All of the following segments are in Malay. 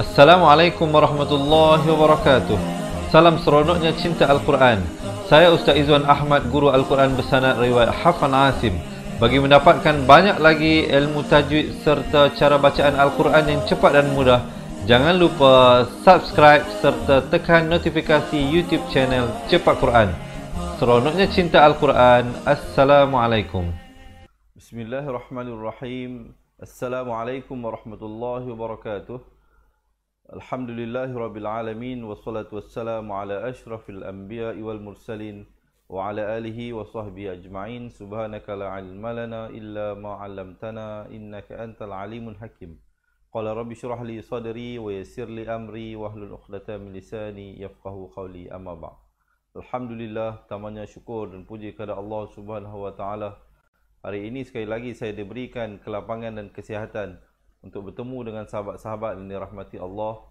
Assalamualaikum warahmatullahi wabarakatuh. Salam seronoknya cinta Al-Quran. Saya Ustaz Izwan Ahmad, guru Al-Quran bersanad riwayat Hafan Asim. Bagi mendapatkan banyak lagi ilmu tajwid serta cara bacaan Al-Quran yang cepat dan mudah, jangan lupa subscribe serta tekan notifikasi YouTube channel Cepat Quran. Seronoknya cinta Al-Quran. Assalamualaikum. Bismillahirrahmanirrahim. Assalamualaikum warahmatullahi wabarakatuh. Alhamdulillahi Rabbil Alamin Wassalatu wassalamu ala ashrafil anbiya wal mursalin Wa ala alihi wa sahbihi ajma'in Subhanaka la ilmalana illa ma'alamtana Innaka antal alimun hakim Qala rabbi syurah li sadri wa yasir li amri Wa ahlul uqdata min lisani yafqahu qawli amma ba' Alhamdulillah tamanya syukur dan puji kepada Allah subhanahu wa ta'ala Hari ini sekali lagi saya diberikan kelapangan dan kesihatan untuk bertemu dengan sahabat-sahabat yang dirahmati Allah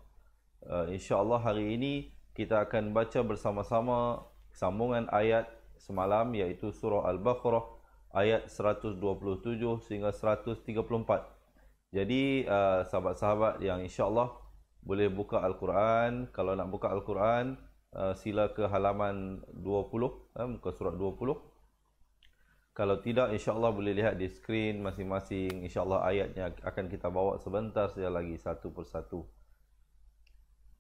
uh, insya-Allah hari ini kita akan baca bersama-sama sambungan ayat semalam iaitu surah Al-Baqarah ayat 127 sehingga 134. Jadi uh, sahabat-sahabat yang insya-Allah boleh buka Al-Quran, kalau nak buka Al-Quran uh, sila ke halaman 20, uh, eh, muka surat 20. Kalau tidak Insyaallah boleh lihat di skrin masing-masing Insyaallah ayatnya akan kita bawa sebentar saja lagi satu persatu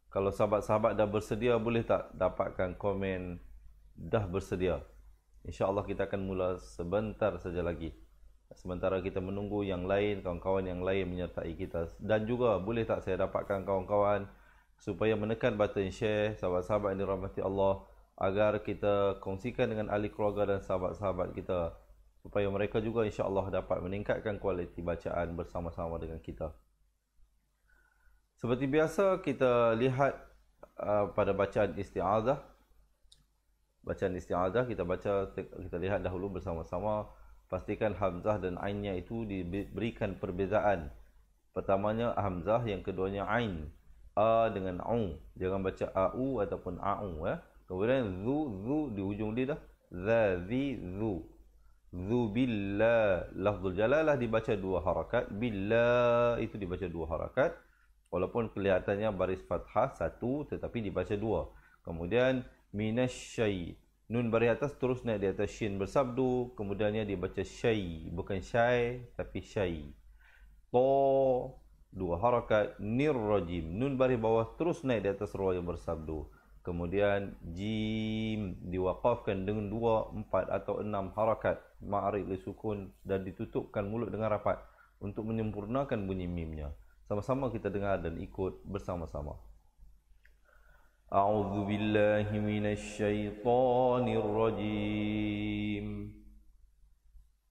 kalau sahabat-sahabat dah bersedia boleh tak dapatkan komen dah bersedia Insya Allah kita akan mula sebentar saja lagi sementara kita menunggu yang lain kawan-kawan yang lain menyertai kita dan juga boleh tak saya dapatkan kawan-kawan supaya menekan button share sahabat-sahabat yang dirahmati Allah agar kita kongsikan dengan ahli keluarga dan sahabat-sahabat kita supaya mereka juga insya-Allah dapat meningkatkan kualiti bacaan bersama-sama dengan kita seperti biasa kita lihat uh, pada bacaan isti'adzah. Bacaan isti'adzah kita baca kita lihat dahulu bersama-sama pastikan hamzah dan ainnya itu diberikan perbezaan. Pertamanya hamzah, yang keduanya ain. A dengan au. Jangan baca au ataupun au ya. Eh. Kemudian zu zu di hujung lidah. Za zi zu. Zu billah lafzul jalalah dibaca dua harakat. Billah itu dibaca dua harakat walaupun kelihatannya baris fathah satu tetapi dibaca dua kemudian minasyai nun bari atas terus naik di atas shin bersabdu kemudiannya dibaca syai bukan syai tapi syai to dua harakat nir rajim nun bari bawah terus naik di atas roh yang bersabdu kemudian jim diwakafkan dengan dua, empat atau enam harakat ma'arik li sukun dan ditutupkan mulut dengan rapat untuk menyempurnakan bunyi mimnya sama-sama kita dengar dan ikut bersama-sama. أعوذ بالله من الشيطان الرجيم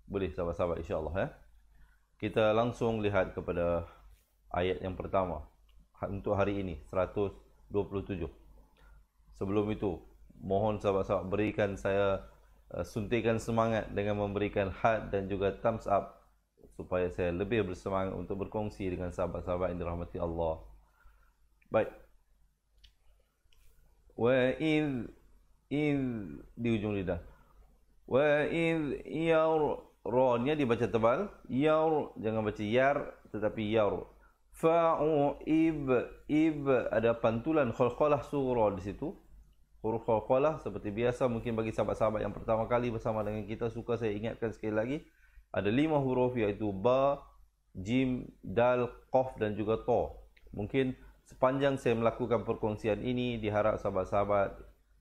Boleh sahabat-sahabat Allah ya. Kita langsung lihat kepada ayat yang pertama ha- Untuk hari ini 127 Sebelum itu mohon sahabat-sahabat berikan saya uh, Suntikan semangat dengan memberikan heart dan juga thumbs up supaya saya lebih bersemangat untuk berkongsi dengan sahabat-sahabat yang dirahmati Allah. Baik. Wa id id di ujung lidah. Wa id yar ronnya dibaca tebal. Yar jangan baca yar tetapi yar. Fa'u ib ib ada pantulan khalqalah sughra di situ. Huruf khalqalah seperti biasa mungkin bagi sahabat-sahabat yang pertama kali bersama dengan kita suka saya ingatkan sekali lagi ada lima huruf iaitu ba, jim, dal, qaf dan juga to. Mungkin sepanjang saya melakukan perkongsian ini diharap sahabat-sahabat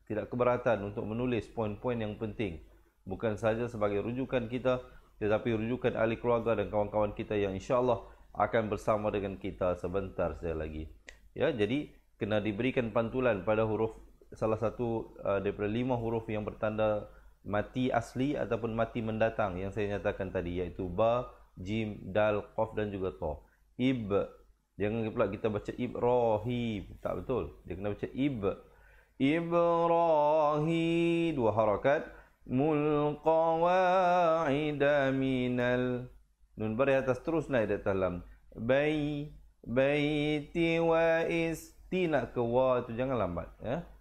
tidak keberatan untuk menulis poin-poin yang penting. Bukan saja sebagai rujukan kita tetapi rujukan ahli keluarga dan kawan-kawan kita yang insya-Allah akan bersama dengan kita sebentar saja lagi. Ya, jadi kena diberikan pantulan pada huruf salah satu uh, daripada lima huruf yang bertanda mati asli ataupun mati mendatang yang saya nyatakan tadi iaitu ba, jim, dal, qaf dan juga ta. Ib jangan pula kita baca ibrahim, tak betul. Dia kena baca ib. Ibrahim dua harakat mul qawaida minal nun bari atas terus naik di atas lam bai baiti wa isti tina ke wa tu jangan lambat ya eh?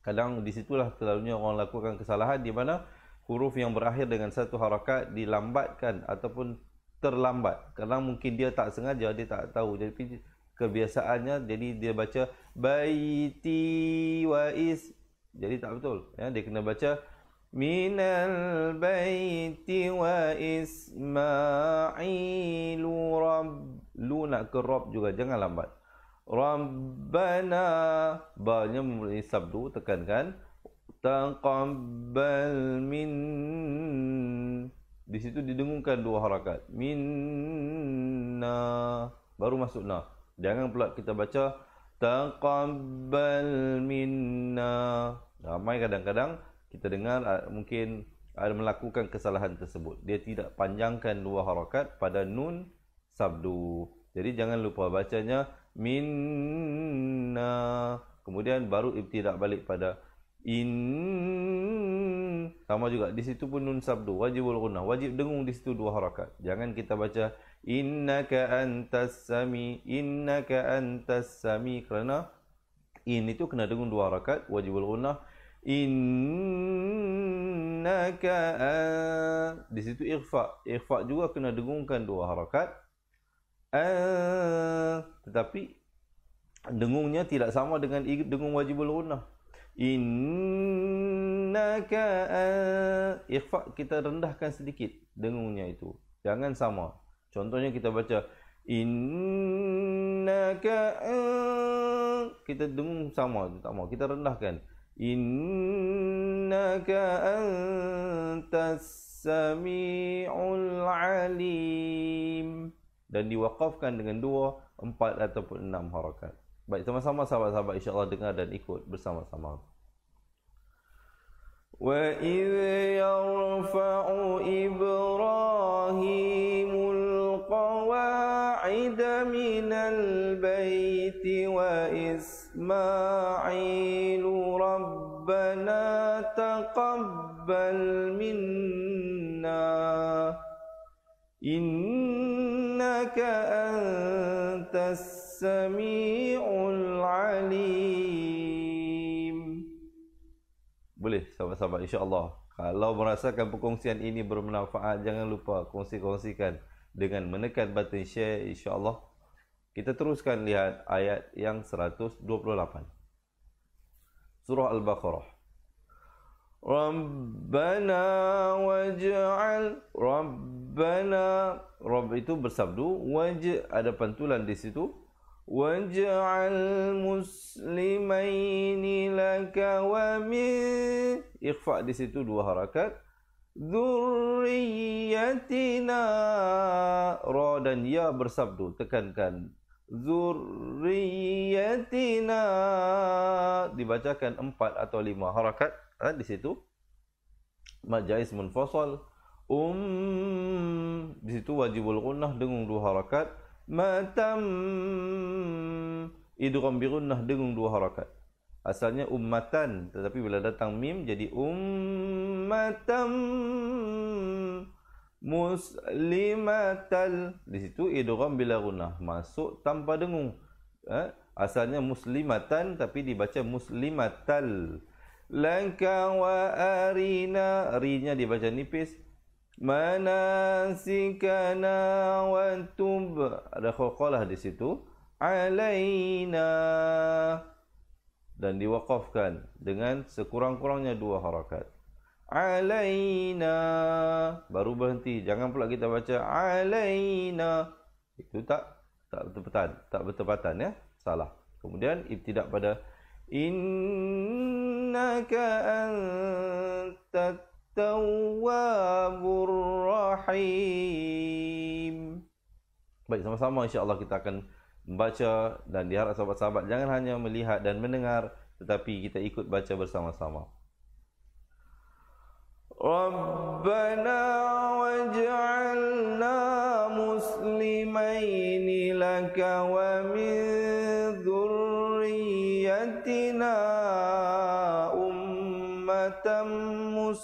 kadang di situlah selalunya orang lakukan kesalahan di mana huruf yang berakhir dengan satu harakat dilambatkan ataupun terlambat. Kadang mungkin dia tak sengaja, dia tak tahu. Jadi kebiasaannya jadi dia baca baiti wa jadi tak betul ya dia kena baca minal baiti wa ismailu rab lu nak ke rab juga jangan lambat Rabbana Ba'nya mempunyai sabdu tekankan Taqabbal min Di situ didengungkan dua harakat Minna Baru masuk na Jangan pula kita baca Taqabbal minna Ramai kadang-kadang kita dengar ah, mungkin ada melakukan kesalahan tersebut. Dia tidak panjangkan dua harakat pada nun sabdu. Jadi jangan lupa bacanya minna kemudian baru ibtidak balik pada in sama juga di situ pun nun sabdu wajibul gunnah wajib dengung di situ dua harakat jangan kita baca innaka antas sami innaka antas sami kerana in itu kena dengung dua harakat wajibul gunnah innaka a... di situ ikhfa ikhfa juga kena dengungkan dua harakat Uh, tetapi dengungnya tidak sama dengan dengung wajibul gunnah. Innaka uh, ikhfa kita rendahkan sedikit dengungnya itu. Jangan sama. Contohnya kita baca innaka uh, kita dengung sama tak mau kita rendahkan. Innaka antas samiul alim dan diwakafkan dengan dua, empat ataupun enam harakat. Baik, sama-sama sahabat-sahabat insyaAllah dengar dan ikut bersama-sama. Wa وإذ يرفع إبراهيم القواعد من البيت وإسماعيل ربنا تقبل منا إن إنك أنت السميع العليم Boleh sahabat-sahabat insyaAllah Kalau merasakan perkongsian ini bermanfaat Jangan lupa kongsi-kongsikan Dengan menekan button share insyaAllah Kita teruskan lihat ayat yang 128 Surah Al-Baqarah Rabbana wajal Rabbana Rabb itu bersabdu waj ada pantulan di situ waj'al muslimaini laka wa min ikhfa di situ dua harakat zurriyatina ra dan ya bersabdu tekankan zurriyatina dibacakan empat atau lima harakat ha, di situ majais munfasal um di situ wajibul gunnah dengung dua harakat matam idgham bi gunnah dengung dua harakat asalnya ummatan tetapi bila datang mim jadi ummatam muslimatal di situ idgham bila gunnah masuk tanpa dengung ha, asalnya muslimatan tapi dibaca muslimatal Langka wa arina Rinya dibaca nipis Mana Manasikana wa tub Ada khokolah di situ Alaina Dan diwakafkan Dengan sekurang-kurangnya dua harakat Alaina Baru berhenti Jangan pula kita baca Alaina Itu tak tak bertepatan tak bertepatan ya salah kemudian tidak pada in إنك أنت التواب الرحيم Baik, sama-sama insyaAllah kita akan membaca dan diharap sahabat-sahabat jangan hanya melihat dan mendengar tetapi kita ikut baca bersama-sama. ربنا واجعلنا مسلمين wa ومن ذريتنا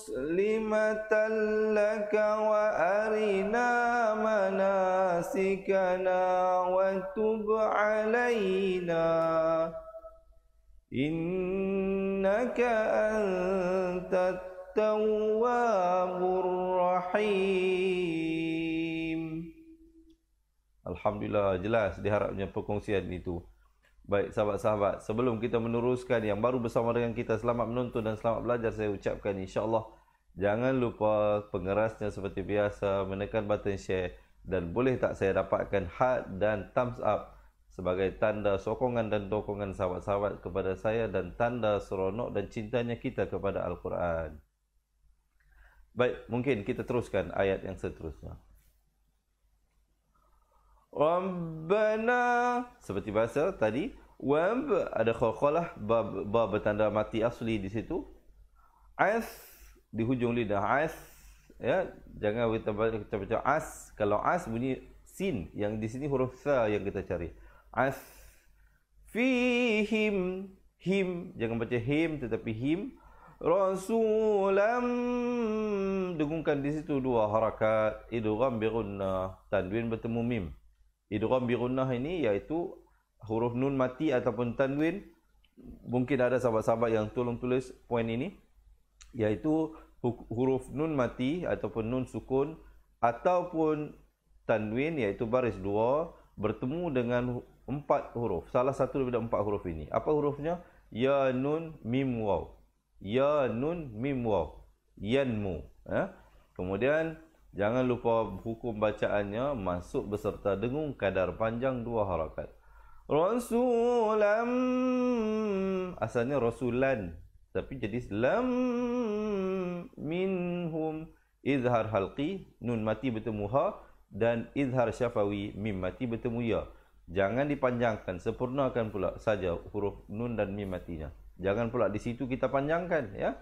مسلمة لك وأرنا مناسكنا وتب علينا إنك أنت التواب الرحيم Alhamdulillah jelas diharapnya perkongsian itu. Baik sahabat-sahabat, sebelum kita meneruskan yang baru bersama dengan kita selamat menonton dan selamat belajar saya ucapkan insya-Allah jangan lupa pengerasnya seperti biasa menekan button share dan boleh tak saya dapatkan heart dan thumbs up sebagai tanda sokongan dan dukungan sahabat-sahabat kepada saya dan tanda seronok dan cintanya kita kepada Al-Quran. Baik, mungkin kita teruskan ayat yang seterusnya. Rabbana Seperti bahasa tadi Wamb ada khulkhulah bab, bab bertanda mati asli di situ As Di hujung lidah As ya Jangan kita baca, baca as Kalau as bunyi sin Yang di sini huruf sa yang kita cari As Fihim Him Jangan baca him tetapi him Rasulam Dengungkan di situ dua harakat Idu gambirunna Tanduin bertemu mim idgham birunnah ini iaitu huruf nun mati ataupun tanwin mungkin ada sahabat-sahabat yang tolong tulis poin ini iaitu huruf nun mati ataupun nun sukun ataupun tanwin iaitu baris dua bertemu dengan empat huruf salah satu daripada empat huruf ini apa hurufnya ya nun mim waw ya nun mim waw yanmu ya kemudian Jangan lupa hukum bacaannya masuk beserta dengung kadar panjang dua harakat. Rasulam asalnya Rasulan tapi jadi lam minhum izhar halqi nun mati bertemu ha dan izhar syafawi mim mati bertemu ya. Jangan dipanjangkan sempurnakan pula saja huruf nun dan mim matinya. Jangan pula di situ kita panjangkan ya.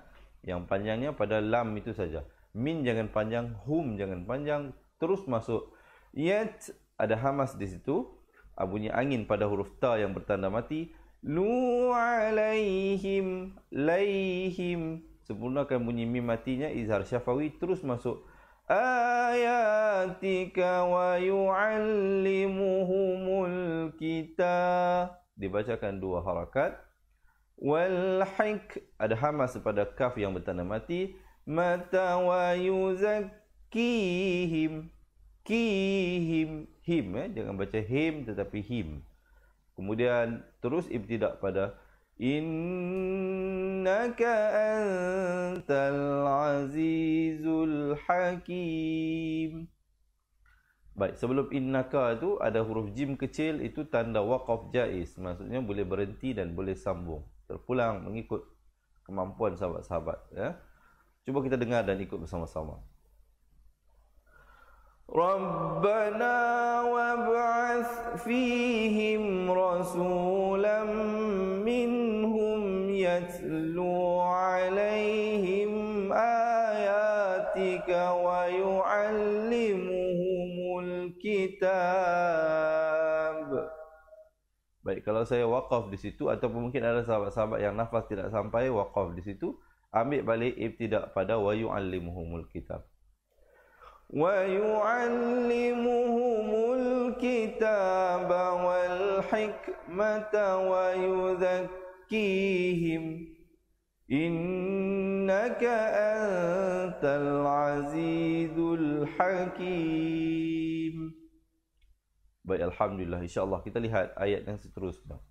Yang panjangnya pada lam itu saja min jangan panjang, hum jangan panjang, terus masuk. Yet ada hamas di situ, Abunya ah, angin pada huruf ta yang bertanda mati. Lu alaihim laihim kan bunyi mim matinya izhar syafawi terus masuk ayatika wa yuallimuhumul kita dibacakan dua harakat wal ada hamas pada kaf yang bertanda mati mata wa yuzakkihim kihim him eh? jangan baca him tetapi him kemudian terus ibtidak pada innaka antal azizul hakim Baik, sebelum innaka tu ada huruf jim kecil itu tanda waqaf jaiz. Maksudnya boleh berhenti dan boleh sambung. Terpulang mengikut kemampuan sahabat-sahabat. Ya. -sahabat. Cuba kita dengar dan ikut bersama-sama. Rabbana wab'ath fihim rasulam minhum yatlu alaihim ayatika wa yu'allimuhumul kitab. Baik, kalau saya wakaf di situ ataupun mungkin ada sahabat-sahabat yang nafas tidak sampai wakaf di situ, ambil balik ibtidak pada wa yu'allimuhumul kitab wa yu'allimuhumul kitab wal hikmata wa yuzakkihim innaka antal azizul hakim baik alhamdulillah insyaallah kita lihat ayat yang seterusnya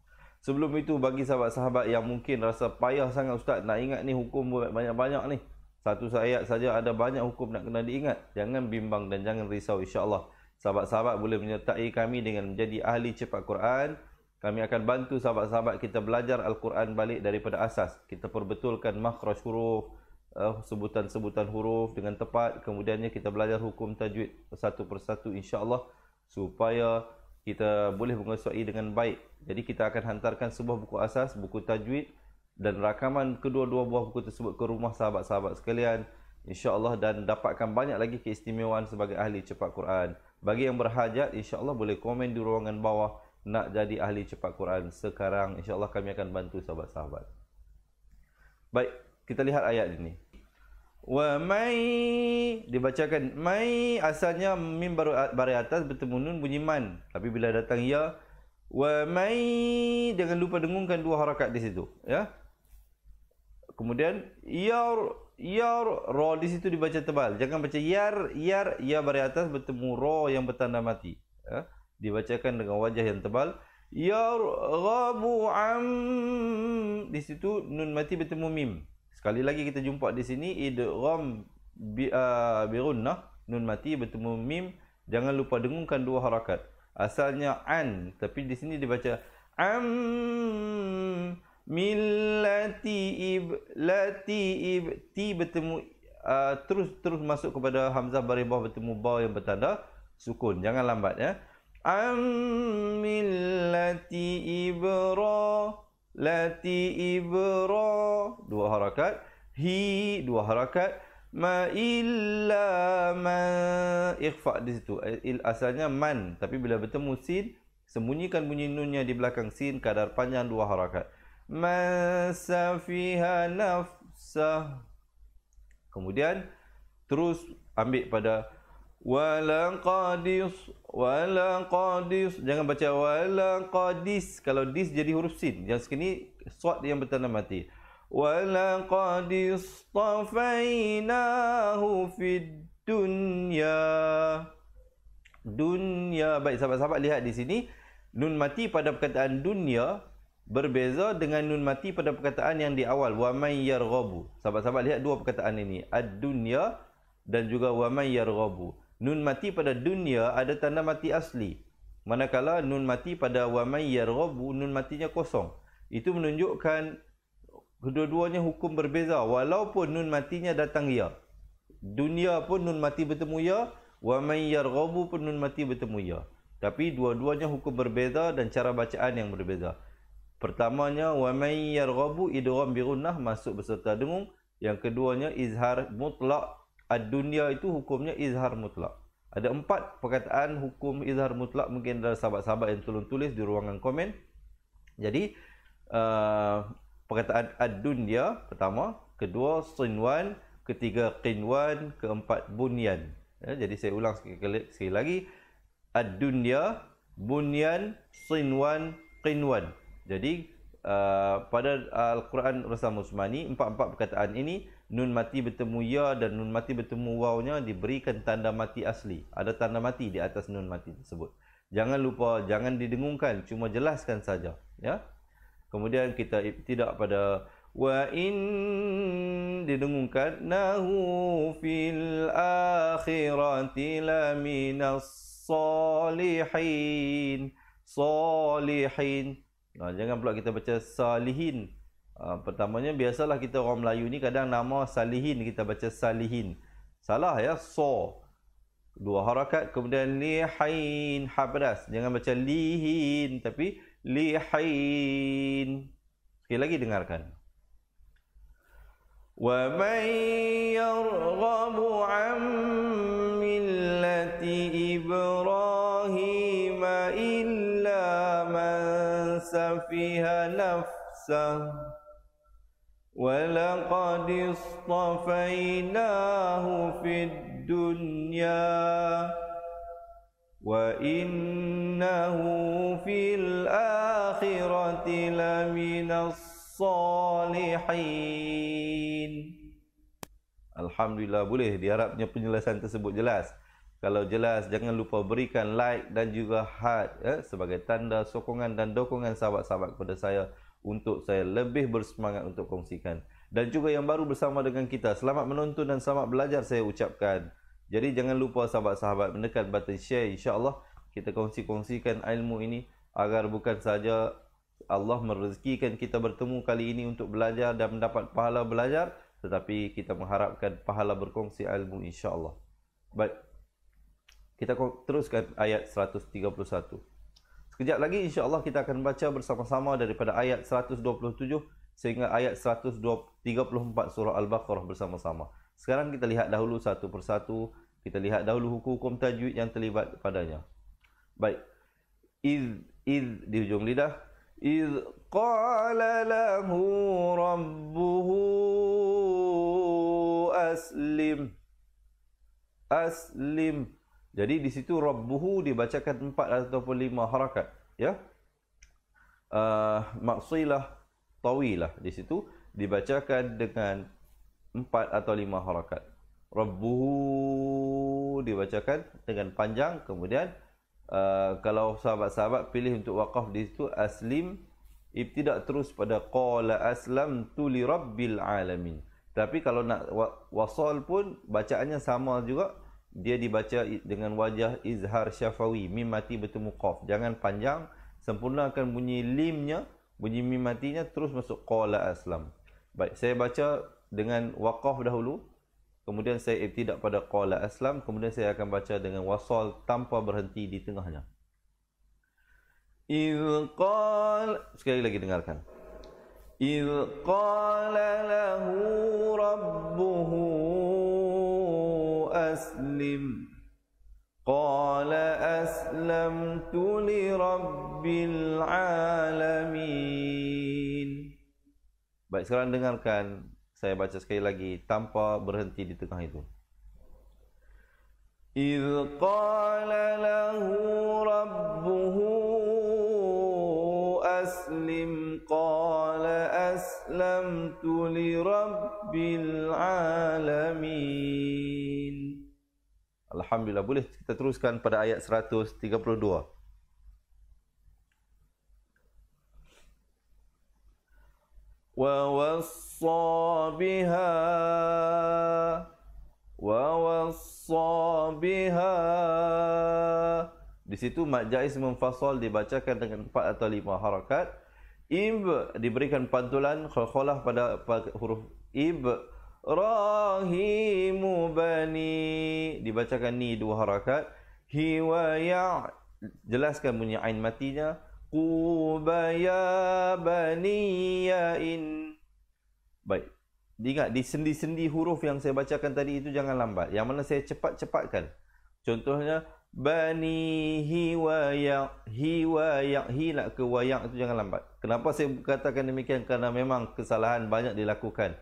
Sebelum itu bagi sahabat-sahabat yang mungkin rasa payah sangat ustaz nak ingat ni hukum banyak-banyak ni. Satu ayat saja ada banyak hukum nak kena diingat. Jangan bimbang dan jangan risau insya-Allah. Sahabat-sahabat boleh menyertai kami dengan menjadi ahli cepat Quran. Kami akan bantu sahabat-sahabat kita belajar Al-Quran balik daripada asas. Kita perbetulkan makhraj huruf, eh, sebutan-sebutan huruf dengan tepat. Kemudiannya kita belajar hukum tajwid satu persatu insya-Allah supaya kita boleh menguasai dengan baik. Jadi kita akan hantarkan sebuah buku asas, buku tajwid dan rakaman kedua-dua buah buku tersebut ke rumah sahabat-sahabat sekalian insya-Allah dan dapatkan banyak lagi keistimewaan sebagai ahli cepat Quran. Bagi yang berhajat insya-Allah boleh komen di ruangan bawah nak jadi ahli cepat Quran sekarang insya-Allah kami akan bantu sahabat-sahabat. Baik, kita lihat ayat ini wa mai dibacakan mai asalnya mim baru bari atas bertemu nun bunyi man tapi bila datang ya wa mai jangan lupa dengungkan dua harakat di situ ya kemudian yar yar ra di situ dibaca tebal jangan baca yar yar ya bari atas bertemu ra yang bertanda mati ya dibacakan dengan wajah yang tebal yar bu am di situ nun mati bertemu mim Sekali lagi kita jumpa di sini idgham bi uh, birunnah nun mati bertemu mim jangan lupa dengungkan dua harakat. Asalnya an tapi di sini dibaca am millati ib lati ib ti bertemu uh, terus terus masuk kepada hamzah baribah bertemu ba yang bertanda sukun. Jangan lambat ya. Am millati ibra lati ibra dua harakat hi dua harakat ma illa ma ikhfa di situ eh, asalnya man tapi bila bertemu sin sembunyikan bunyi nunnya di belakang sin kadar panjang dua harakat masafiha nafsa kemudian terus ambil pada Walaqadis Walaqadis Jangan baca Walaqadis Kalau dis jadi huruf sin Yang sekini Suat yang bertanda mati Walaqadis Tafainahu fi dunya Dunya Baik sahabat-sahabat lihat di sini Nun mati pada perkataan dunia Berbeza dengan nun mati pada perkataan yang di awal Wa man yargabu Sahabat-sahabat lihat dua perkataan ini Ad-dunya Dan juga wa man yargabu nun mati pada dunia ada tanda mati asli. Manakala nun mati pada wa may yarghabu nun matinya kosong. Itu menunjukkan kedua-duanya hukum berbeza walaupun nun matinya datang ya. Dunia pun nun mati bertemu ya, wa may yarghabu pun nun mati bertemu ya. Tapi dua-duanya hukum berbeza dan cara bacaan yang berbeza. Pertamanya wa may yarghabu idgham bi masuk beserta dengung. Yang keduanya izhar mutlak ad-dunya itu hukumnya izhar mutlak. Ada empat perkataan hukum izhar mutlak mungkin ada sahabat-sahabat yang tolong tulis di ruangan komen. Jadi uh, perkataan ad-dunya pertama, kedua sinwan, ketiga qinwan, keempat bunyan. Ya, jadi saya ulang sekali, sekali lagi ad-dunya, bunyan, sinwan, qinwan. Jadi uh, pada uh, Al-Quran Rasul Musmani empat-empat perkataan ini nun mati bertemu ya dan nun mati bertemu wawnya diberikan tanda mati asli. Ada tanda mati di atas nun mati tersebut. Jangan lupa, jangan didengungkan, cuma jelaskan saja, ya. Kemudian kita tidak pada wa in didengungkan nahu fil akhirati laminas salihin salihin Ha, jangan pula kita baca salihin. Ha, pertamanya biasalah kita orang Melayu ni kadang nama salihin kita baca salihin. Salah ya so. Dua harakat kemudian lihain habras. Jangan baca lihin tapi lihain. Sekali lagi dengarkan. Wa man yarghabu فيها نفسه ولقد اصطفيناه في الدنيا وإنه في الآخرة لمن الصالحين Alhamdulillah boleh diharapnya penjelasan tersebut jelas Kalau jelas, jangan lupa berikan like dan juga heart eh, sebagai tanda sokongan dan dokongan sahabat-sahabat kepada saya untuk saya lebih bersemangat untuk kongsikan. Dan juga yang baru bersama dengan kita, selamat menonton dan selamat belajar saya ucapkan. Jadi jangan lupa sahabat-sahabat menekan button share insyaAllah kita kongsi-kongsikan ilmu ini agar bukan saja Allah merezekikan kita bertemu kali ini untuk belajar dan mendapat pahala belajar tetapi kita mengharapkan pahala berkongsi ilmu insyaAllah. Baik. Kita teruskan ayat 131. Sekejap lagi insya-Allah kita akan baca bersama-sama daripada ayat 127 sehingga ayat 134 surah Al-Baqarah bersama-sama. Sekarang kita lihat dahulu satu persatu, kita lihat dahulu hukum-hukum tajwid yang terlibat padanya. Baik. Iz iz di hujung lidah إذ قال له ربه أسلم أسلم jadi di situ Rabbuhu dibacakan empat ataupun lima harakat. Ya. Uh, ah, maksilah tawilah di situ dibacakan dengan empat atau lima harakat. Rabbuhu dibacakan dengan panjang kemudian uh, kalau sahabat-sahabat pilih untuk wakaf di situ aslim ibtidak terus pada qala aslam tu li rabbil alamin tapi kalau nak wasal pun bacaannya sama juga dia dibaca dengan wajah izhar syafawi mim mati bertemu qaf jangan panjang sempurnakan bunyi limnya bunyi mim matinya terus masuk qala aslam baik saya baca dengan waqaf dahulu kemudian saya tidak pada qala aslam kemudian saya akan baca dengan wasal tanpa berhenti di tengahnya Izqal sekali lagi dengarkan. Izqal lahu rabbuhu أسلم قال أسلمت لرب العالمين Baik, sekarang dengarkan saya baca sekali lagi tanpa berhenti di tengah itu. إذ قال Rabbuhu aslim. أسلم aslamtu li Rabbil alamin. Alhamdulillah. Boleh kita teruskan pada ayat 132. Wa wassa biha wa di situ mad Jais memfasol dibacakan dengan empat atau lima harakat ib diberikan pantulan khalkhalah pada huruf ib rahimu bani dibacakan ni dua harakat hiwa ya jelaskan bunyi ain matinya qubaya bani ya in baik ingat di sendi-sendi huruf yang saya bacakan tadi itu jangan lambat yang mana saya cepat-cepatkan contohnya bani hiwa ya hiwa ya hi ya. ke wayak itu jangan lambat kenapa saya katakan demikian kerana memang kesalahan banyak dilakukan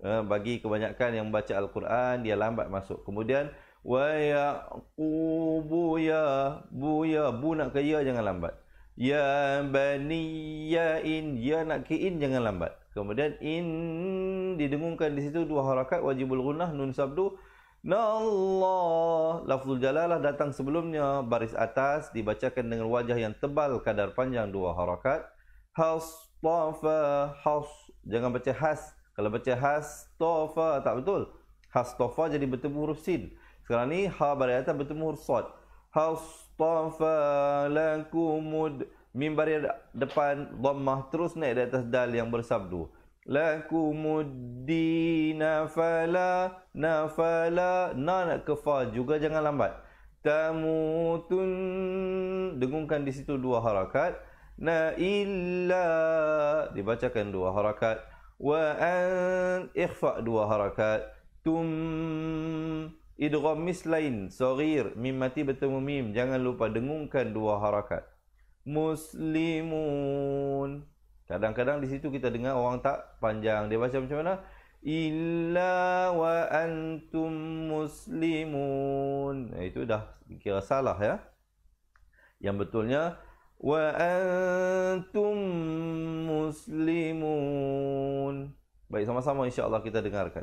Eh, bagi kebanyakan yang baca al-Quran dia lambat masuk kemudian wa ya buya buya bu nak ke ya jangan lambat ya bani ya in ya nak ke in jangan lambat kemudian in didengungkan di situ dua harakat wajibul gunnah nun sabdu Na Allah Lafzul Jalalah datang sebelumnya Baris atas dibacakan dengan wajah yang tebal Kadar panjang dua harakat Has Tafa Has Jangan baca has kalau baca hastofa tak betul. Hastofa jadi bertemu huruf sin. Sekarang ni ha bari atas bertemu huruf sad. Hastofa lakumud mim bari depan dhammah terus naik di atas dal yang bersabdu. Lakumuddina fala nafala na nak ke fa juga jangan lambat. Tamutun dengungkan di situ dua harakat. Na illa dibacakan dua harakat. وأن إخفاء دو حركات تم إدغام مثلين صغير من متي بتموميم jangan lupa dengungkan dua harakat muslimun kadang-kadang di situ kita dengar orang tak panjang dia baca macam mana illa wa antum muslimun itu dah kira salah ya yang betulnya وأنتم مسلمون Baik, sama-sama insyaAllah kita dengarkan.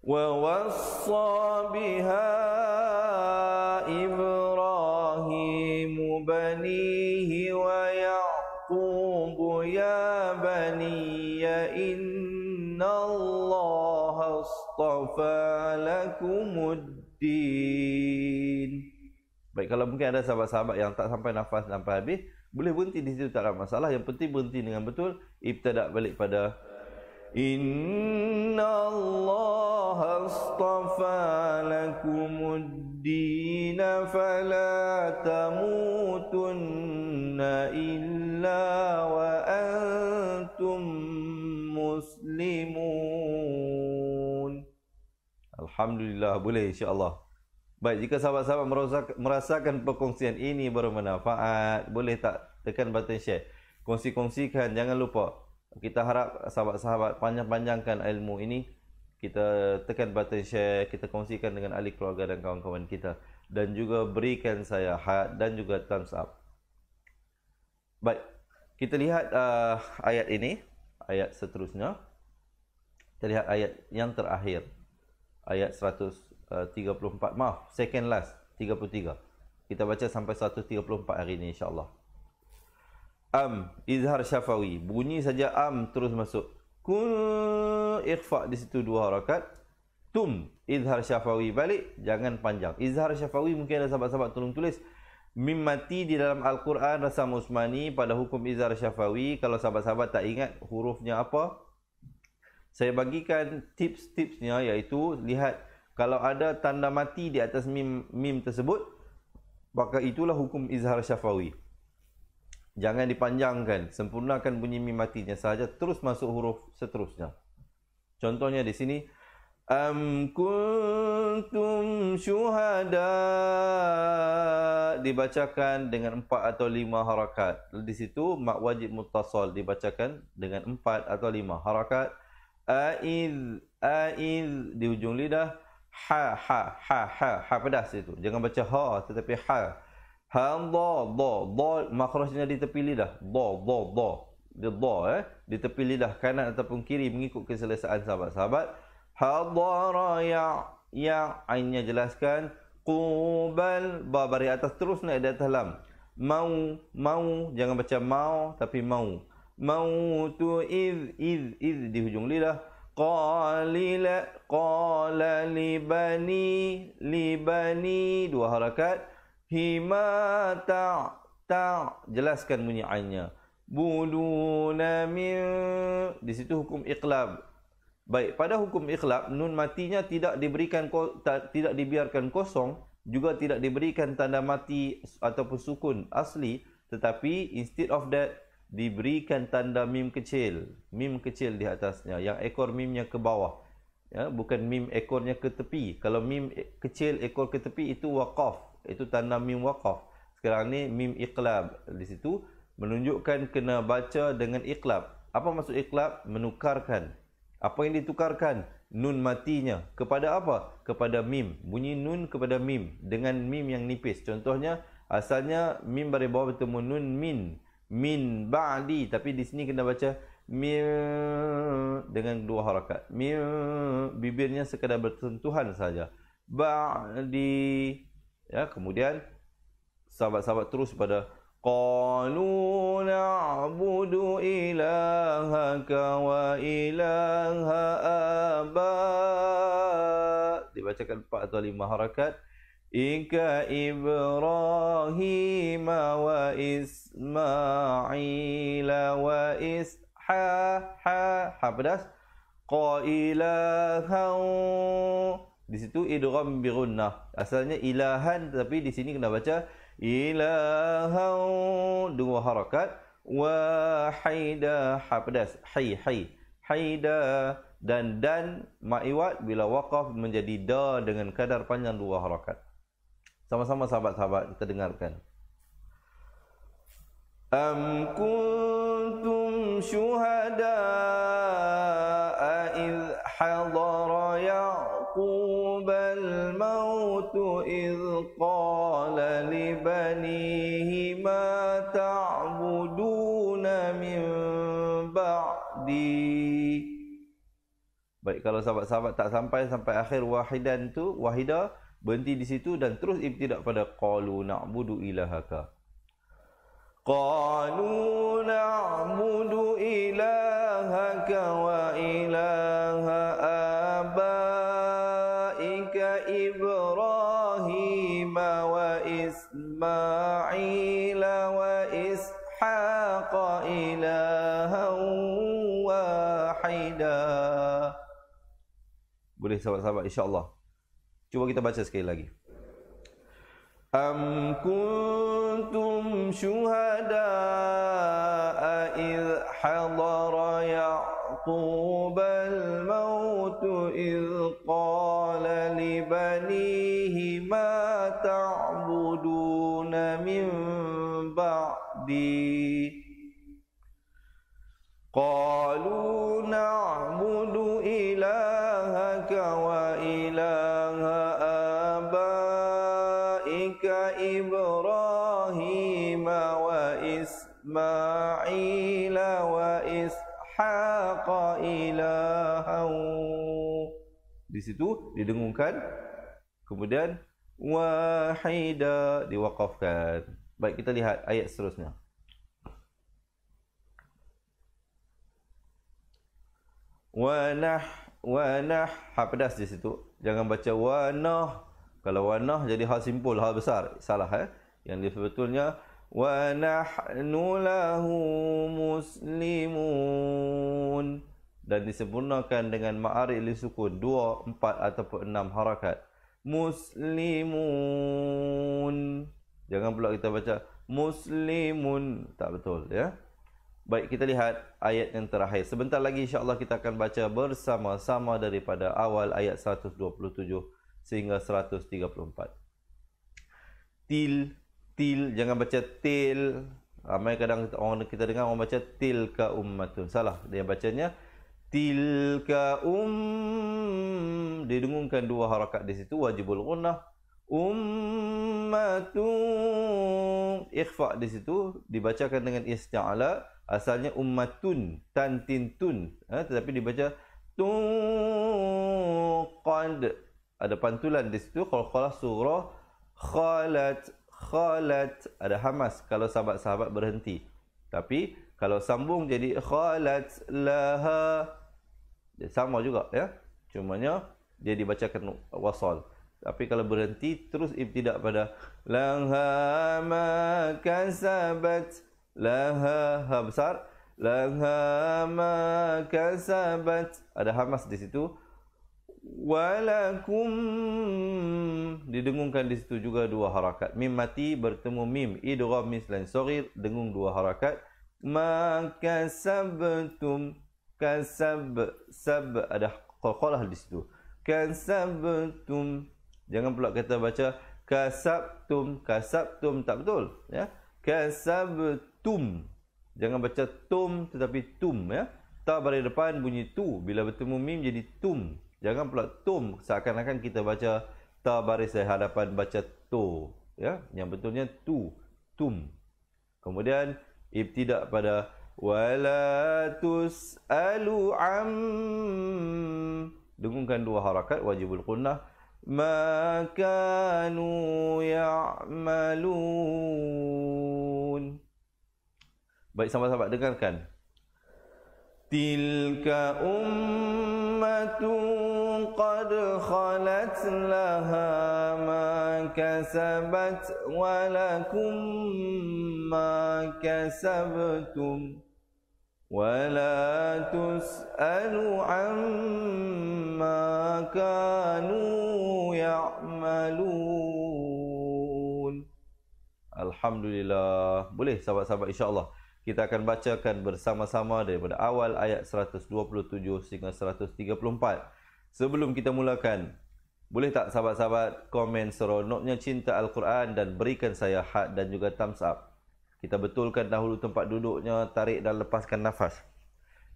وَوَصَّى بِهَا إِبْرَاهِيمُ بَنِيهِ وَيَعْقُوبُ يَا بَنِيَّ إِنَّ اللَّهَ اصْطَفَى لَكُمُ الدِّينَ Baik kalau mungkin ada sahabat-sahabat yang tak sampai nafas sampai habis, boleh berhenti di situ tak ada masalah. Yang penting berhenti dengan betul, ibtidak balik pada Inna Allah astafa lakumud din fala tamutunna illa wa antum muslimun. Alhamdulillah boleh insya-Allah. Baik, jika sahabat-sahabat merasakan perkongsian ini bermanfaat, boleh tak tekan button share? Kongsi-kongsikan, jangan lupa. Kita harap sahabat-sahabat panjang-panjangkan ilmu ini. Kita tekan button share, kita kongsikan dengan ahli keluarga dan kawan-kawan kita. Dan juga berikan saya hat dan juga thumbs up. Baik, kita lihat uh, ayat ini, ayat seterusnya. Kita lihat ayat yang terakhir, ayat 100. Eh, uh, 34 maaf second last 33 kita baca sampai 134 hari ini insyaallah am izhar syafawi bunyi saja am terus masuk kun ikhfa di situ dua rakaat tum izhar syafawi balik jangan panjang izhar syafawi mungkin ada sahabat-sahabat tolong tulis mimati di dalam al-Quran rasam usmani pada hukum izhar syafawi kalau sahabat-sahabat tak ingat hurufnya apa saya bagikan tips-tipsnya iaitu lihat kalau ada tanda mati di atas mim, mim tersebut, maka itulah hukum izhar syafawi. Jangan dipanjangkan, sempurnakan bunyi mim matinya saja, terus masuk huruf seterusnya. Contohnya di sini, Am kuntum syuhada dibacakan dengan empat atau lima harakat. Di situ mak wajib mutasal dibacakan dengan empat atau lima harakat. Aiz aiz di ujung lidah ha ha ha ha ha pedas itu. Jangan baca ha tetapi ha. Ha dha dha dha makhrajnya di tepi lidah. Dha dha dha. Dia dha eh. Di tepi lidah kanan ataupun kiri mengikut keselesaan sahabat-sahabat. ha Hadara ya ya ainnya jelaskan qubal ba bari atas terus naik di atas Mau mau jangan baca mau tapi mau. Mau tu iz iz iz di hujung lidah. Qala li bani, li bani. dua harakat hima ta ta jelaskan bunyi ainnya buduna min di situ hukum iqlab baik pada hukum iqlab nun matinya tidak diberikan tidak dibiarkan kosong juga tidak diberikan tanda mati ataupun sukun asli tetapi instead of that diberikan tanda mim kecil mim kecil di atasnya yang ekor mimnya ke bawah ya bukan mim ekornya ke tepi kalau mim e- kecil ekor ke tepi itu wakaf, itu tanda mim wakaf. sekarang ni mim iqlab di situ menunjukkan kena baca dengan iqlab apa maksud iqlab menukarkan apa yang ditukarkan nun matinya kepada apa kepada mim bunyi nun kepada mim dengan mim yang nipis contohnya asalnya mim dari bawah bertemu nun min min ba'di tapi di sini kena baca mi dengan dua harakat mi bibirnya sekadar bersentuhan saja ba'di ya kemudian sahabat-sahabat terus pada qalu na'budu ilahaka wa ilaha aba dibacakan 4 atau 5 harakat Ika Ibrahim, إك إبراهيم وإسماعيل وإسحاح حبدس قائلها Di situ idgham bi gunnah. Asalnya ilahan tapi di sini kena baca ilahau dua harakat wahida hafdas hai, hai haida dan dan maiwat bila waqaf menjadi da dengan kadar panjang dua harakat. Sama-sama sahabat-sahabat kita dengarkan. Am kuntum syuhada idh hadara yaqub al maut idh qala li banihi ma ta'budun min ba'di Baik kalau sahabat-sahabat tak sampai sampai akhir wahidan tu wahidah berhenti di situ dan terus ibtidak pada qalu na'budu ilahaka qalu na'budu ilahaka wa ilaha abaika ibrahim wa isma'il wa ishaq ilahan wahida boleh sahabat-sahabat Allah. Cuba kita baca sekali lagi. Am kuntum syuhada idh hadara ya'qub al-maut idh qala li banihi ma ta'buduna min ba'di qalu na'budu إله di situ didengungkan kemudian wahida diwaqafkan baik kita lihat ayat seterusnya wanah wanah ha pedas di situ jangan baca wanah kalau wanah jadi hal simpul hal besar salah eh yang dia sebetulnya wanah nulahu muslimun dan disempurnakan dengan ma'arik li sukun dua, empat ataupun enam harakat muslimun jangan pula kita baca muslimun tak betul ya baik kita lihat ayat yang terakhir sebentar lagi insyaallah kita akan baca bersama-sama daripada awal ayat 127 sehingga 134 til til jangan baca til ramai kadang orang kita dengar orang baca til ka ummatun salah dia bacanya tilka um didengungkan dua harakat di situ wajibul gunnah ummatun ikhfa di situ dibacakan dengan isti'ala asalnya ummatun tantin tun ha, tetapi dibaca tuqad ada pantulan di situ qalqalah surah khalat khalat ada hamas kalau sahabat-sahabat berhenti tapi kalau sambung jadi khalat laha sama juga ya Cuma nya dia dibacakan wasal tapi kalau berhenti terus ibtidak pada laha ma kasabat laha ha besar laha ma kasabat ada hamas di situ walakum didengungkan di situ juga dua harakat mim mati bertemu mim idgham mislan saghir dengung dua harakat ma kasabtum kan sab sab ada qalqalah di situ kan sabtum jangan pula kata baca kasabtum kasabtum tak betul ya kan sabtum jangan baca tum tetapi tum ya ta baris depan bunyi tu bila bertemu mim jadi tum jangan pula tum seakan-akan kita baca ta baris hadapan baca to ya yang betulnya tu tum kemudian ibtidak pada ولا تسأل عم dengungkan dua harakat wajibul qunnah ma kanu ya'malun baik sahabat-sahabat dengarkan tilka ummatun qad khalat laha ma kasabat wa lakum ma kasabtum ولا تسأل عما كانوا يعملون الحمد لله boleh sahabat-sahabat insyaallah kita akan bacakan bersama-sama daripada awal ayat 127 sehingga 134 sebelum kita mulakan boleh tak sahabat-sahabat komen seronoknya cinta Al-Quran dan berikan saya hak dan juga thumbs up kita betulkan dahulu tempat duduknya tarik dan lepaskan nafas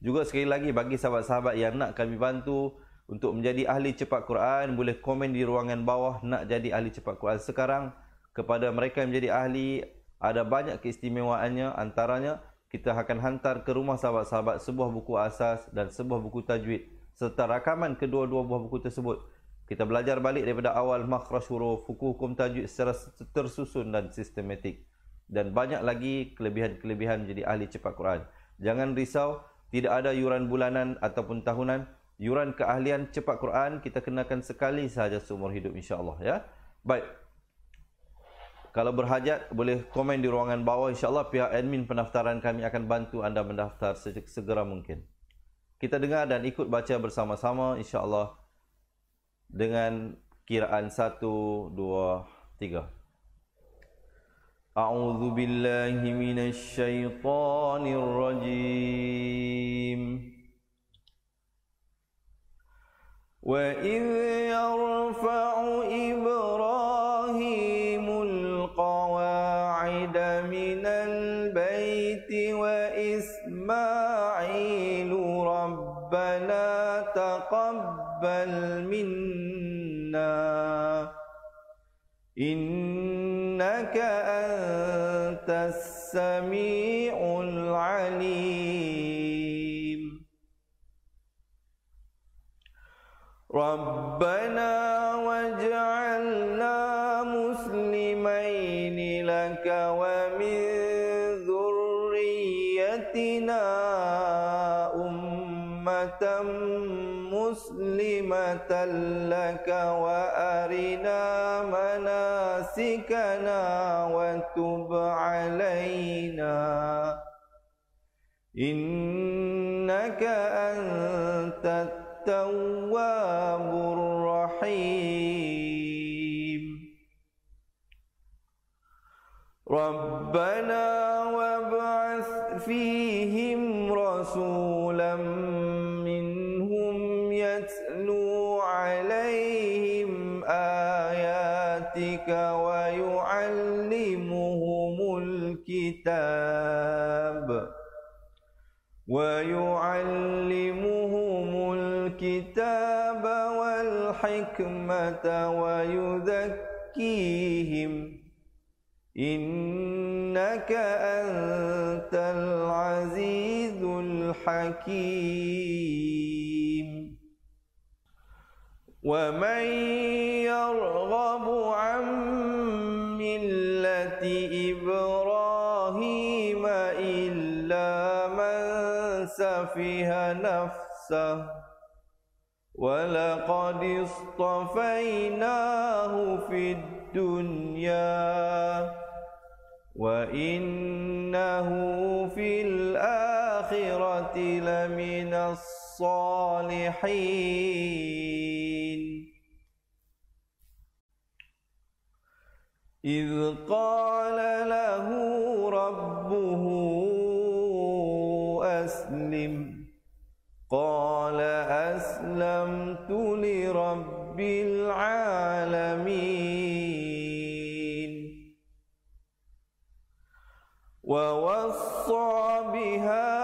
juga sekali lagi bagi sahabat-sahabat yang nak kami bantu untuk menjadi ahli cepat Quran boleh komen di ruangan bawah nak jadi ahli cepat Quran sekarang kepada mereka yang menjadi ahli ada banyak keistimewaannya antaranya kita akan hantar ke rumah sahabat-sahabat sebuah buku asas dan sebuah buku tajwid serta rakaman kedua-dua buah buku tersebut kita belajar balik daripada awal makhraj huruf hukum tajwid secara tersusun dan sistematik dan banyak lagi kelebihan-kelebihan menjadi ahli cepat Quran. Jangan risau, tidak ada yuran bulanan ataupun tahunan. Yuran keahlian cepat Quran kita kenakan sekali sahaja seumur hidup insya-Allah ya. Baik. Kalau berhajat boleh komen di ruangan bawah insya-Allah pihak admin pendaftaran kami akan bantu anda mendaftar segera mungkin. Kita dengar dan ikut baca bersama-sama insya-Allah dengan kiraan 1 2 3 أعوذ بالله من الشيطان الرجيم وإذ يرفع إبراهيم القواعد من البيت وإسماعيل ربنا تقبل منا إن إنك أنت السميع العليم ربنا واجعلنا مسلمين لك ومن ذريتنا أمة بهيمة لك وأرنا مناسكنا وتب علينا إنك أنت التواب الرحيم ربنا وابعث فيهم رسولا الكتاب ويعلمهم الكتاب والحكمة ويزكيهم إنك أنت العزيز الحكيم ومن يرغب عن ملة إبراهيم فيها نفسه ولقد اصطفيناه في الدنيا وإنه في الآخرة لمن الصالحين إذ قال له ربه أسلم قال أسلمت لرب العالمين ووصى بها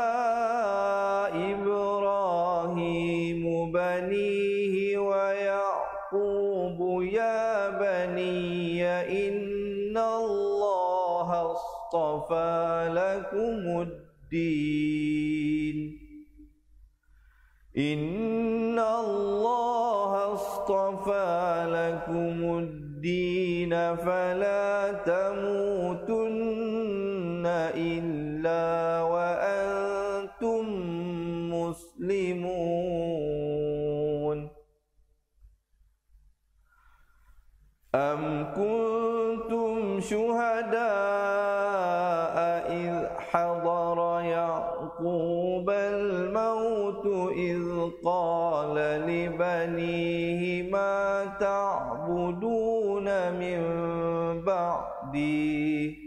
إبراهيم بنيه ويعقوب يا بني إن الله اصطفى لكم الدين إن الله اصطفى لكم الدين فلا تموتن إلا وأنتم مسلمون أم كنتم شهداء قال لبنيه ما تعبدون من بعدي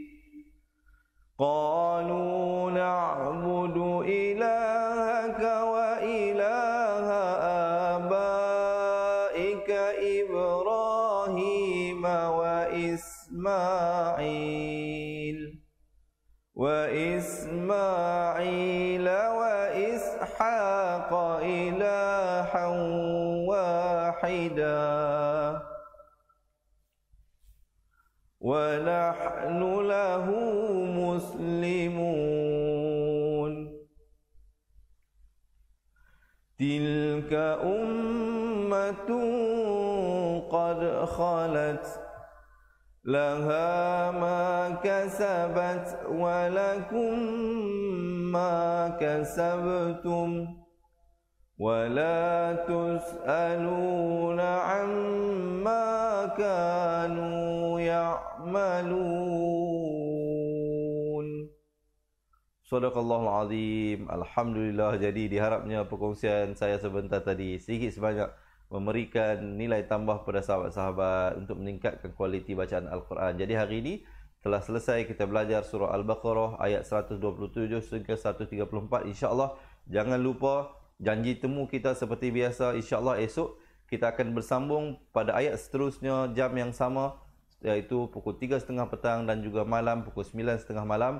خلت لها ما كسبت ولكم ما كسبتم ولا تسألون عما كانوا يعملون صدق الله العظيم الحمد لله jadi diharapnya perkongsian saya sebentar tadi sedikit sebanyak memberikan nilai tambah pada sahabat-sahabat untuk meningkatkan kualiti bacaan Al-Quran. Jadi hari ini telah selesai kita belajar surah Al-Baqarah ayat 127 sehingga 134. InsyaAllah jangan lupa janji temu kita seperti biasa. InsyaAllah esok kita akan bersambung pada ayat seterusnya jam yang sama iaitu pukul 3.30 petang dan juga malam pukul 9.30 malam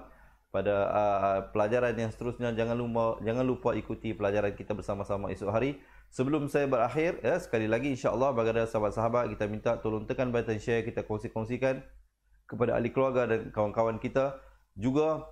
pada uh, pelajaran yang seterusnya jangan lupa jangan lupa ikuti pelajaran kita bersama-sama esok hari. Sebelum saya berakhir, ya, sekali lagi insyaAllah bagi anda sahabat-sahabat, kita minta tolong tekan button share, kita kongsi-kongsikan kepada ahli keluarga dan kawan-kawan kita. Juga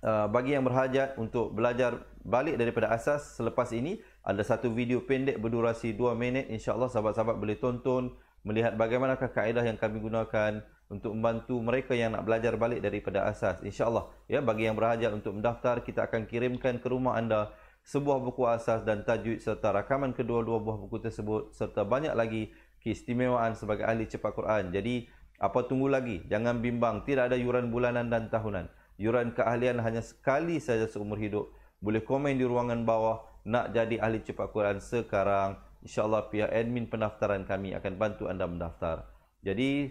uh, bagi yang berhajat untuk belajar balik daripada asas selepas ini, ada satu video pendek berdurasi 2 minit. InsyaAllah sahabat-sahabat boleh tonton, melihat bagaimanakah kaedah yang kami gunakan untuk membantu mereka yang nak belajar balik daripada asas. InsyaAllah, ya, bagi yang berhajat untuk mendaftar, kita akan kirimkan ke rumah anda sebuah buku asas dan tajwid serta rakaman kedua-dua buah buku tersebut serta banyak lagi keistimewaan sebagai ahli cepat Quran. Jadi apa tunggu lagi? Jangan bimbang, tidak ada yuran bulanan dan tahunan. Yuran keahlian hanya sekali saja seumur hidup. Boleh komen di ruangan bawah nak jadi ahli cepat Quran sekarang. InsyaAllah pihak admin pendaftaran kami akan bantu anda mendaftar. Jadi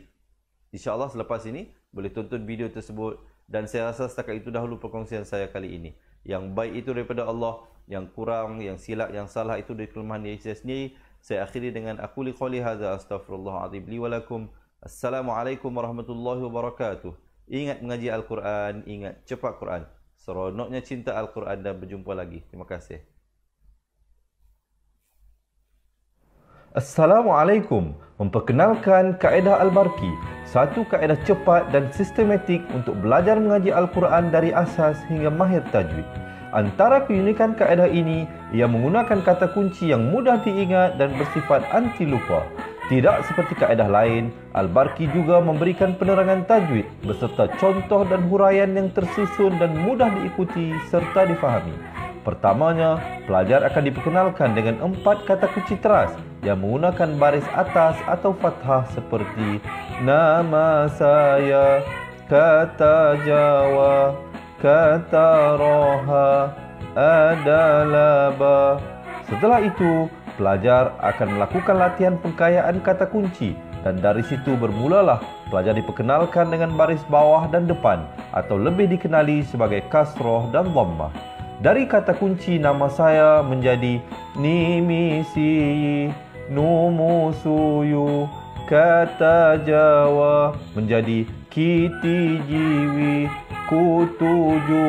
insyaAllah selepas ini boleh tonton video tersebut. Dan saya rasa setakat itu dahulu perkongsian saya kali ini. Yang baik itu daripada Allah yang kurang, yang silap, yang salah itu dari kelemahan diri saya sendiri. Saya akhiri dengan aku li qali hadza astaghfirullahalazim li wa lakum. Assalamualaikum warahmatullahi wabarakatuh. Ingat mengaji Al-Quran, ingat cepat Quran. Seronoknya cinta Al-Quran dan berjumpa lagi. Terima kasih. Assalamualaikum. Memperkenalkan kaedah Al-Barki. Satu kaedah cepat dan sistematik untuk belajar mengaji Al-Quran dari asas hingga mahir tajwid. Antara keunikan kaedah ini, ia menggunakan kata kunci yang mudah diingat dan bersifat anti lupa. Tidak seperti kaedah lain, Al-Barqi juga memberikan penerangan tajwid beserta contoh dan huraian yang tersusun dan mudah diikuti serta difahami. Pertamanya, pelajar akan diperkenalkan dengan empat kata kunci teras yang menggunakan baris atas atau fathah seperti Nama saya kata Jawa Kata kataroha adalaba. Setelah itu, pelajar akan melakukan latihan pengkayaan kata kunci dan dari situ bermulalah pelajar diperkenalkan dengan baris bawah dan depan atau lebih dikenali sebagai kasroh dan dhammah. Dari kata kunci nama saya menjadi Nimisi Numusuyu Kata Jawa Menjadi kiti Kitijiwi kutuju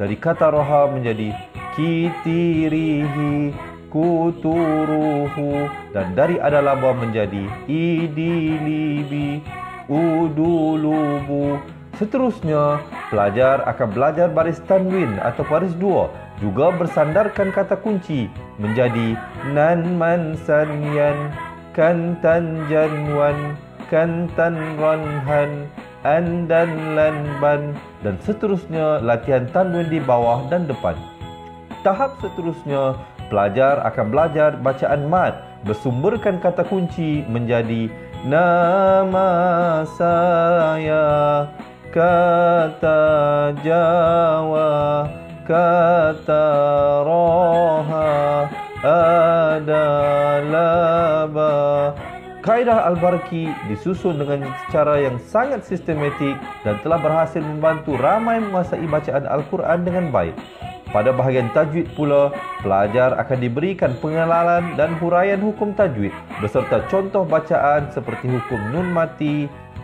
dari kata roha menjadi kitirihi kuturuhu dan dari adalah buah menjadi idilibi udulubu seterusnya pelajar akan belajar baris tanwin atau baris dua juga bersandarkan kata kunci menjadi nan man sanyan kan tan janwan kan tan ranhan and dan land ban dan seterusnya latihan tanwin di bawah dan depan. Tahap seterusnya, pelajar akan belajar bacaan mat bersumberkan kata kunci menjadi Nama saya kata Jawa kata Roha adalah bahasa kaedah Al-Barki disusun dengan cara yang sangat sistematik dan telah berhasil membantu ramai menguasai bacaan Al-Quran dengan baik. Pada bahagian tajwid pula, pelajar akan diberikan pengenalan dan huraian hukum tajwid beserta contoh bacaan seperti hukum nun mati,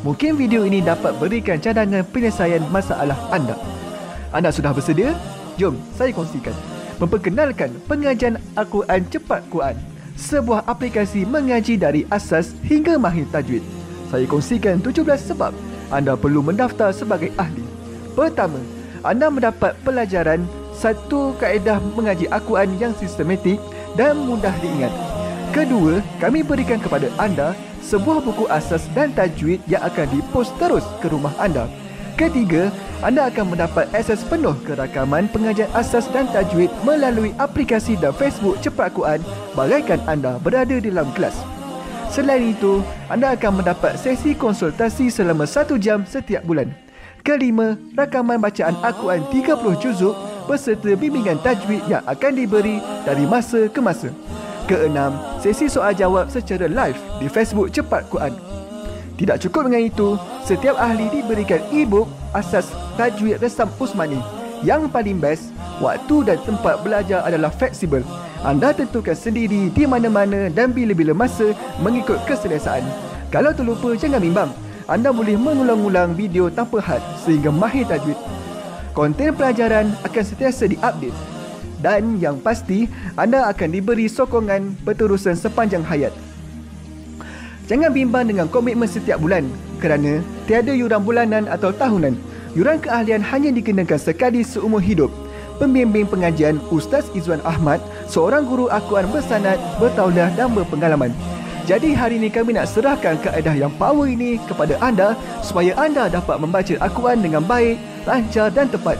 Mungkin video ini dapat berikan cadangan penyelesaian masalah anda. Anda sudah bersedia? Jom saya kongsikan. Memperkenalkan pengajian Al-Quran Cepat Quran. Sebuah aplikasi mengaji dari asas hingga mahir tajwid. Saya kongsikan 17 sebab anda perlu mendaftar sebagai ahli. Pertama, anda mendapat pelajaran satu kaedah mengaji Al-Quran yang sistematik dan mudah diingat. Kedua, kami berikan kepada anda sebuah buku asas dan tajwid yang akan dipost terus ke rumah anda. Ketiga, anda akan mendapat akses penuh ke rakaman pengajian asas dan tajwid melalui aplikasi dan Facebook Cepat Quran bagaikan anda berada dalam kelas. Selain itu, anda akan mendapat sesi konsultasi selama satu jam setiap bulan. Kelima, rakaman bacaan Al-Quran 30 juzuk berserta bimbingan tajwid yang akan diberi dari masa ke masa ke-6 sesi soal jawab secara live di Facebook Cepat Quran. Tidak cukup dengan itu, setiap ahli diberikan e-book asas tajwid resam Usmani. Yang paling best, waktu dan tempat belajar adalah fleksibel. Anda tentukan sendiri di mana-mana dan bila-bila masa mengikut keselesaan. Kalau terlupa, jangan bimbang. Anda boleh mengulang-ulang video tanpa had sehingga mahir tajwid. Konten pelajaran akan setiasa diupdate dan yang pasti anda akan diberi sokongan berterusan sepanjang hayat. Jangan bimbang dengan komitmen setiap bulan kerana tiada yuran bulanan atau tahunan. Yuran keahlian hanya dikenakan sekali seumur hidup. Pembimbing pengajian Ustaz Izwan Ahmad, seorang guru akuan bersanad, bertaulah dan berpengalaman. Jadi hari ini kami nak serahkan kaedah yang power ini kepada anda supaya anda dapat membaca akuan dengan baik, lancar dan tepat.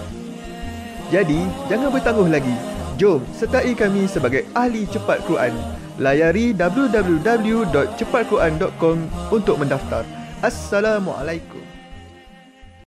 Jadi, jangan bertangguh lagi. Jom sertai kami sebagai ahli cepat Quran. Layari www.cepatquran.com untuk mendaftar. Assalamualaikum.